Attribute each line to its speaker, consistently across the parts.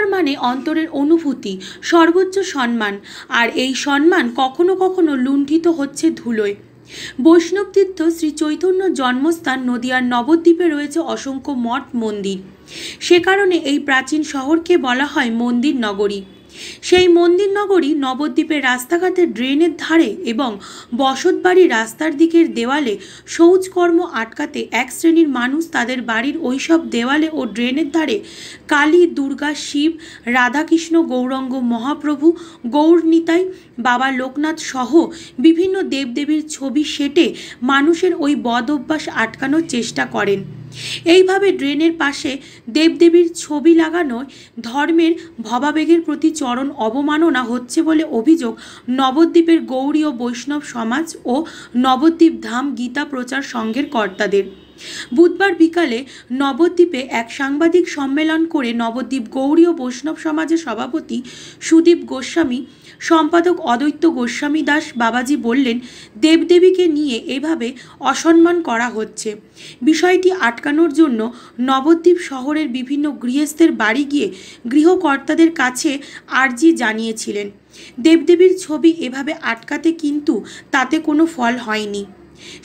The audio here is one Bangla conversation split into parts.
Speaker 1: অন্তর মানে অন্তরের অনুভূতি সর্বোচ্চ সম্মান আর এই সম্মান কখনো কখনো লুণ্ঠিত হচ্ছে ধুলোয় বৈষ্ণব তীর্থ শ্রী চৈতন্য জন্মস্থান নদিয়ার নবদ্বীপে রয়েছে অসংখ্য মঠ মন্দির সে কারণে এই প্রাচীন শহরকে বলা হয় মন্দির নগরী সেই মন্দির নগরী নবদ্বীপের রাস্তাঘাটের ড্রেনের ধারে এবং বসতবাড়ি রাস্তার দিকের দেওয়ালে শৌচকর্ম আটকাতে এক শ্রেণীর মানুষ তাদের বাড়ির ওইসব দেওয়ালে ও ড্রেনের ধারে কালী দুর্গা শিব রাধাকৃষ্ণ গৌরঙ্গ মহাপ্রভু গৌরনিতাই বাবা লোকনাথ সহ বিভিন্ন দেবদেবীর ছবি সেটে মানুষের ওই বদ অভ্যাস আটকানোর চেষ্টা করেন এইভাবে ড্রেনের পাশে দেবদেবীর ছবি লাগানোয় ধর্মের ভবাবেগের প্রতি চরণ অবমাননা হচ্ছে বলে অভিযোগ নবদ্বীপের গৌরীয় বৈষ্ণব সমাজ ও নবদ্বীপ ধাম গীতা প্রচার সংঘের কর্তাদের বুধবার বিকালে নবদ্বীপে এক সাংবাদিক সম্মেলন করে নবদ্বীপ ও বৈষ্ণব সমাজের সভাপতি সুদীপ গোস্বামী সম্পাদক অদ্বৈত গোস্বামী দাস বাবাজি বললেন দেবদেবীকে নিয়ে এভাবে অসম্মান করা হচ্ছে বিষয়টি আটকানোর জন্য নবদ্বীপ শহরের বিভিন্ন গৃহস্থের বাড়ি গিয়ে গৃহকর্তাদের কাছে আর্জি জানিয়েছিলেন দেবদেবীর ছবি এভাবে আটকাতে কিন্তু তাতে কোনো ফল হয়নি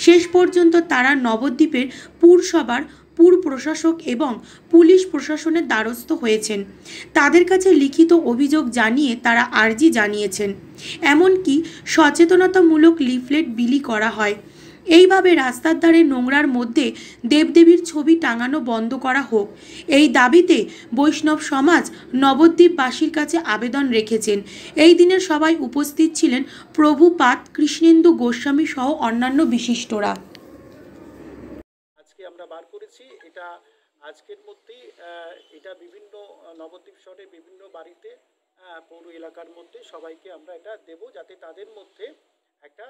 Speaker 1: শেষ পর্যন্ত তারা নবদ্বীপের পুরসভার পুর প্রশাসক এবং পুলিশ প্রশাসনের দ্বারস্থ হয়েছেন তাদের কাছে লিখিত অভিযোগ জানিয়ে তারা আর্জি জানিয়েছেন এমনকি সচেতনতামূলক লিফলেট বিলি করা হয় এইভাবে রাস্তার ধারে নোংরার মধ্যে দেবদেবীর ছবি টাঙানো বন্ধ করা হোক এই দাবিতে বৈষ্ণব সমাজ নবদ্বীপবাসীর কাছে আবেদন রেখেছেন এই দিনের সবাই উপস্থিত ছিলেন প্রভু পাত কৃষ্ণেন্দু গোস্বামী সহ অন্যান্য বিশিষ্টরা
Speaker 2: আজকে আমরা বার করেছি এটা আজকের মধ্যেই এটা বিভিন্ন নবদ্বীপ শহরে বিভিন্ন বাড়িতে পৌর এলাকার মধ্যে সবাইকে আমরা এটা দেব যাতে তাদের মধ্যে একটা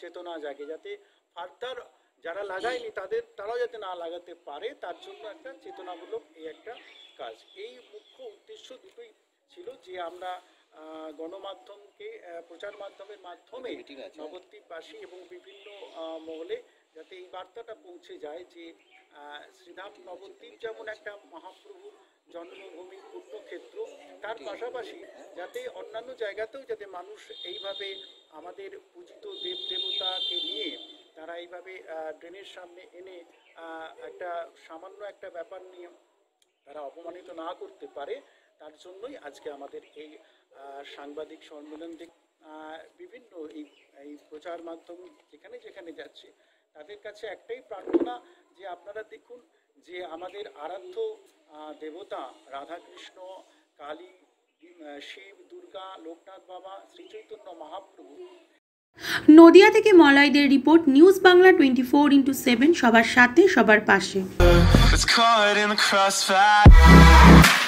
Speaker 2: চেতনা জাগে যাতে ফার্দার যারা লাগায়নি তাদের তারাও যাতে না লাগাতে পারে তার জন্য একটা চেতনামূলক এই একটা কাজ এই মুখ্য উদ্দেশ্য দুটোই ছিল যে আমরা গণমাধ্যমকে প্রচার মাধ্যমের মাধ্যমে নবদ্বীপবাসী এবং বিভিন্ন মহলে যাতে এই বার্তাটা পৌঁছে যায় যে শ্রীধাম নবদ্বীপ যেমন একটা মহাপ্রভুর জন্মভূমি পুণ্যক্ষেত্র তার পাশাপাশি যাতে অন্যান্য জায়গাতেও যাতে মানুষ এইভাবে আমাদের পূজিত দেব দেবতাকে নিয়ে তারা এইভাবে ড্রেনের সামনে এনে একটা সামান্য একটা ব্যাপার নিয়ে তারা অপমানিত না করতে পারে তার জন্যই আজকে আমাদের এই সাংবাদিক সম্মেলন বিভিন্ন এই এই প্রচার মাধ্যম যেখানে যেখানে যাচ্ছে তাদের কাছে একটাই প্রার্থনা যে আপনারা দেখুন যে আমাদের আরাধ্য দেবতা রাধাকৃষ্ণ কালী শিব দুর্গা
Speaker 1: লোকনাথ বাবা শ্রীচৈতন্য মহাপ্রভু নদিয়া থেকে মলাইদের report news Bangla twenty four into seven সবার সাথে সবার পাশে